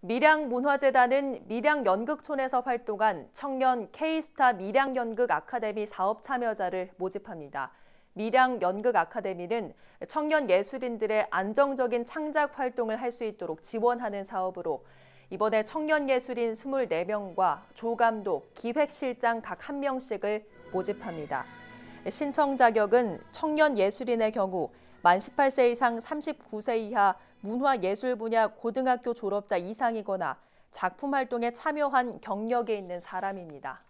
밀양문화재단은 밀양연극촌에서 활동한 청년 K스타 밀양연극 아카데미 사업 참여자를 모집합니다. 밀양연극 아카데미는 청년 예술인들의 안정적인 창작 활동을 할 수 있도록 지원하는 사업으로 이번에 청년 예술인 24명과 조감독, 기획실장 각 1명씩을 모집합니다. 신청 자격은 청년 예술인의 경우 만 18세 이상 39세 이하 문화예술 분야 고등학교 졸업자 이상이거나 작품 활동에 참여한 경력이 있는 사람입니다.